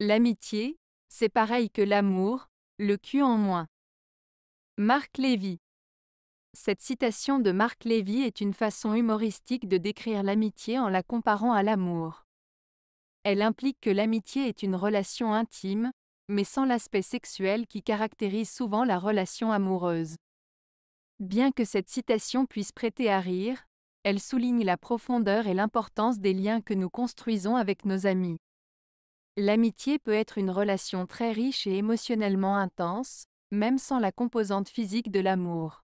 L'amitié, c'est pareil que l'amour, le cul en moins. Marc Lévy Cette citation de Marc Lévy est une façon humoristique de décrire l'amitié en la comparant à l'amour. Elle implique que l'amitié est une relation intime, mais sans l'aspect sexuel qui caractérise souvent la relation amoureuse. Bien que cette citation puisse prêter à rire, elle souligne la profondeur et l'importance des liens que nous construisons avec nos amis. L'amitié peut être une relation très riche et émotionnellement intense, même sans la composante physique de l'amour.